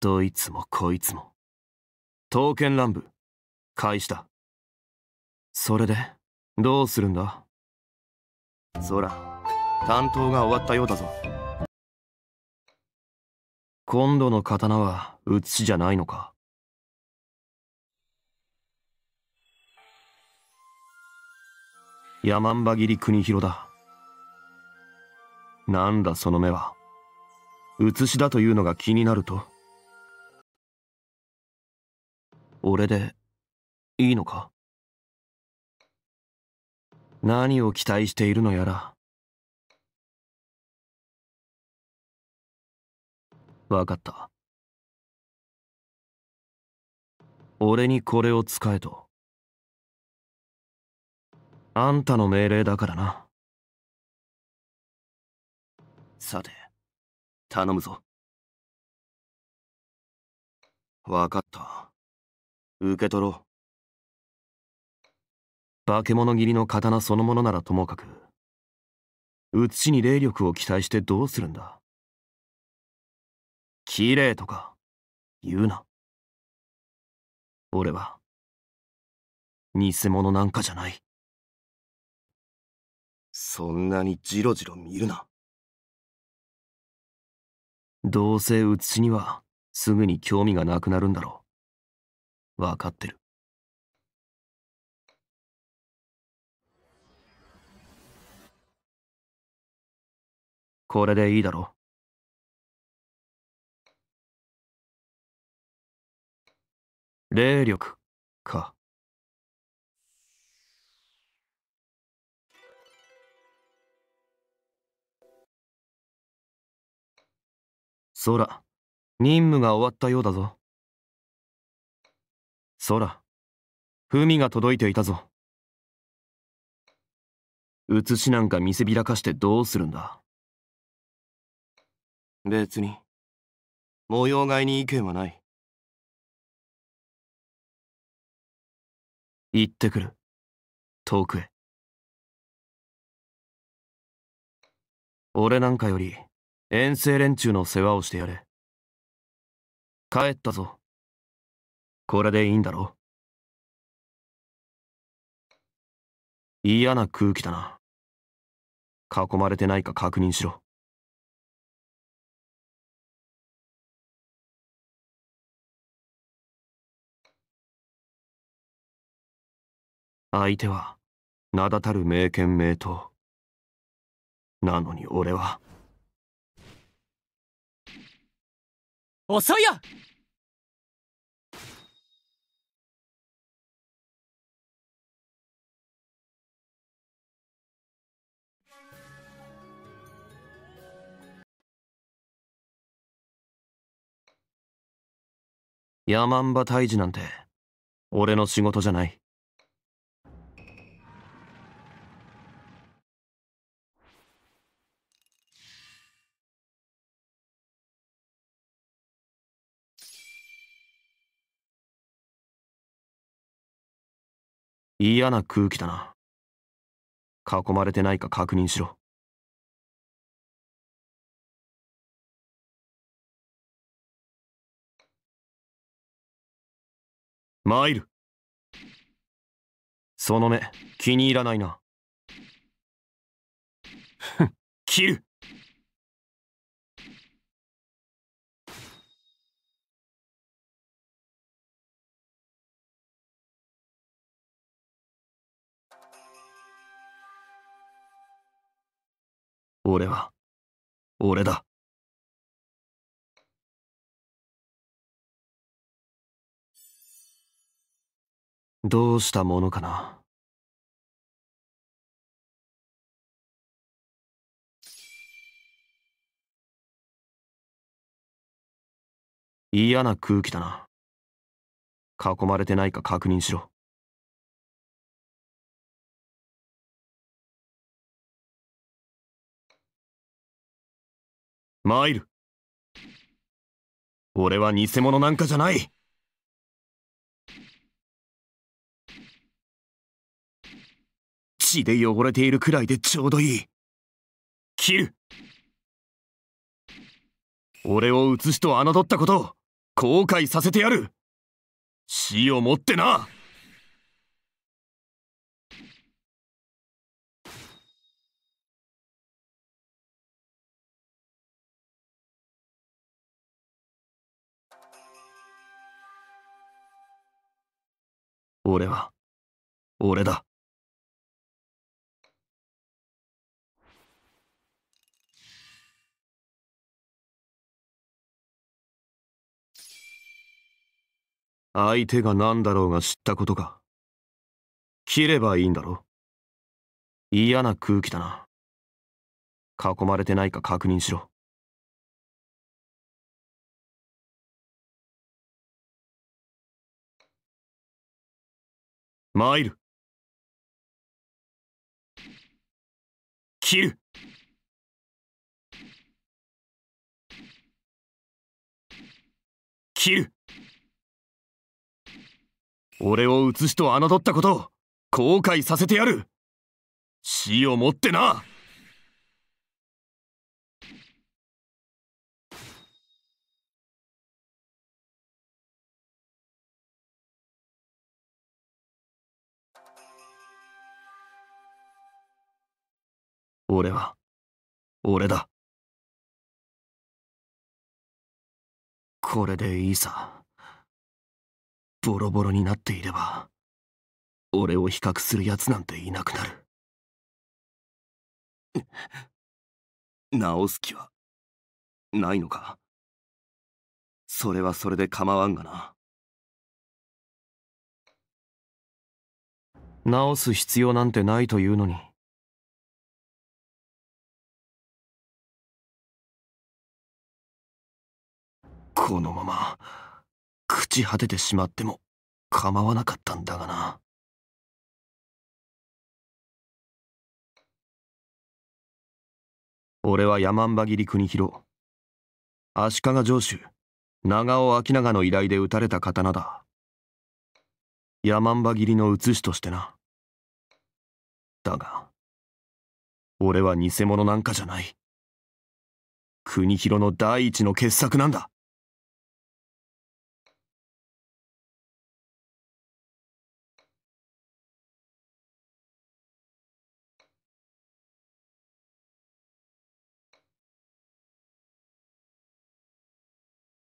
どいつもこいつも刀剣乱舞開始だそれでどうするんだそら担当が終わったようだぞ今度の刀は写しじゃないのか山んば切り国広だなんだその目は写しだというのが気になると俺でいいのか何を期待しているのやら分かった俺にこれを使えとあんたの命令だからなさて頼むぞ分かった受け取ろう化け物斬りの刀そのものならともかく写しに霊力を期待してどうするんだ綺麗とか言うな俺は偽物なんかじゃないそんなにジロジロ見るなどうせ写しにはすぐに興味がなくなるんだろうわかってる。これでいいだろう。霊力か。ラ任務が終わったようだぞ。空風味が届いていたぞ写しなんか見せびらかしてどうするんだ別に模様替えに意見はない行ってくる遠くへ俺なんかより遠征連中の世話をしてやれ帰ったぞこれでいいんだろ嫌な空気だな。囲まれてないか確認しろ。相手は名だたる名犬名刀なのに俺は遅いよヤマンバ退治なんて俺の仕事じゃない嫌な空気だな囲まれてないか確認しろ参るその目気に入らないな切る俺は俺だどうしたものかな。嫌な空気だな。囲まれてないか確認しろ。参る。俺は偽物なんかじゃない血で汚れているくらいでちょうどいい切る俺を写しと侮ったことを後悔させてやる死をもってな俺は俺だ相手が何だろうが知ったことか切ればいいんだろ嫌な空気だな囲まれてないか確認しろ参る切る切る俺を写しと侮ったことを後悔させてやる死をもってな俺は俺だこれでいいさ。ボロボロになっていれば俺を比較する奴なんていなくなる治す気はないのかそれはそれで構わんがな直す必要なんてないというのにこのままち果ててしまっても構わなかったんだがな。俺は山んば切り国広足利城主長尾明長の依頼で撃たれた刀だ山んば切りの写しとしてなだが俺は偽物なんかじゃない国広の第一の傑作なんだ